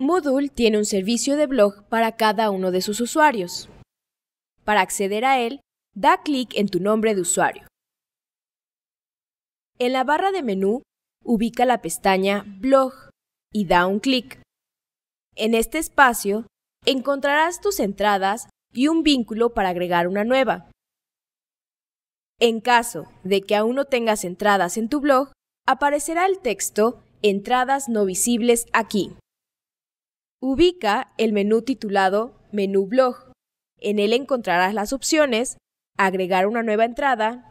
Moodle tiene un servicio de blog para cada uno de sus usuarios. Para acceder a él, da clic en tu nombre de usuario. En la barra de menú, ubica la pestaña Blog y da un clic. En este espacio, encontrarás tus entradas y un vínculo para agregar una nueva. En caso de que aún no tengas entradas en tu blog, aparecerá el texto Entradas no visibles aquí. Ubica el menú titulado Menú Blog. En él encontrarás las opciones Agregar una nueva entrada,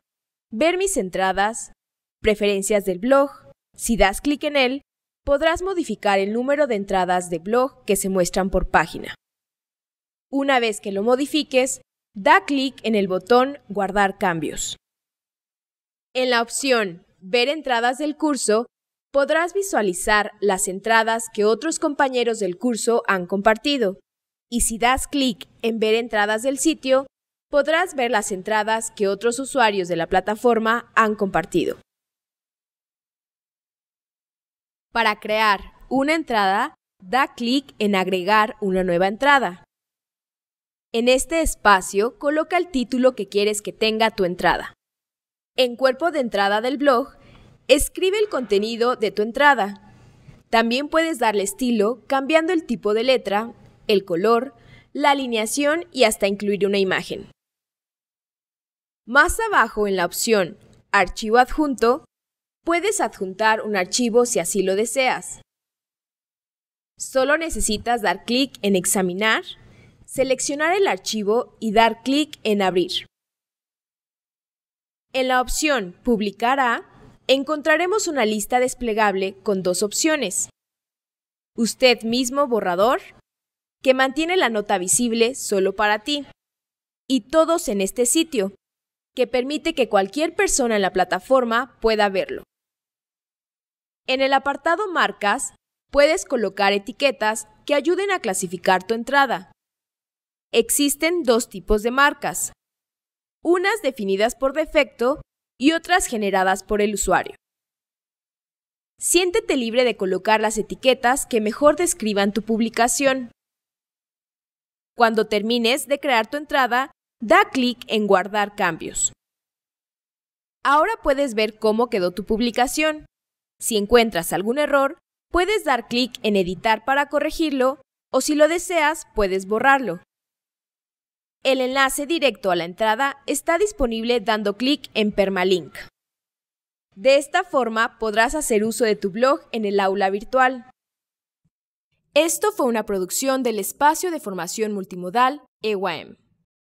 Ver mis entradas, Preferencias del blog. Si das clic en él, podrás modificar el número de entradas de blog que se muestran por página. Una vez que lo modifiques, da clic en el botón Guardar cambios. En la opción Ver entradas del curso, podrás visualizar las entradas que otros compañeros del curso han compartido. Y si das clic en Ver entradas del sitio, podrás ver las entradas que otros usuarios de la plataforma han compartido. Para crear una entrada, da clic en Agregar una nueva entrada. En este espacio, coloca el título que quieres que tenga tu entrada. En Cuerpo de entrada del blog, Escribe el contenido de tu entrada. También puedes darle estilo cambiando el tipo de letra, el color, la alineación y hasta incluir una imagen. Más abajo en la opción Archivo adjunto, puedes adjuntar un archivo si así lo deseas. Solo necesitas dar clic en Examinar, seleccionar el archivo y dar clic en Abrir. En la opción Publicar a, encontraremos una lista desplegable con dos opciones. Usted mismo borrador, que mantiene la nota visible solo para ti, y todos en este sitio, que permite que cualquier persona en la plataforma pueda verlo. En el apartado Marcas, puedes colocar etiquetas que ayuden a clasificar tu entrada. Existen dos tipos de marcas, unas definidas por defecto y otras generadas por el usuario. Siéntete libre de colocar las etiquetas que mejor describan tu publicación. Cuando termines de crear tu entrada, da clic en Guardar cambios. Ahora puedes ver cómo quedó tu publicación. Si encuentras algún error, puedes dar clic en Editar para corregirlo o si lo deseas, puedes borrarlo. El enlace directo a la entrada está disponible dando clic en Permalink. De esta forma podrás hacer uso de tu blog en el aula virtual. Esto fue una producción del espacio de formación multimodal EYM.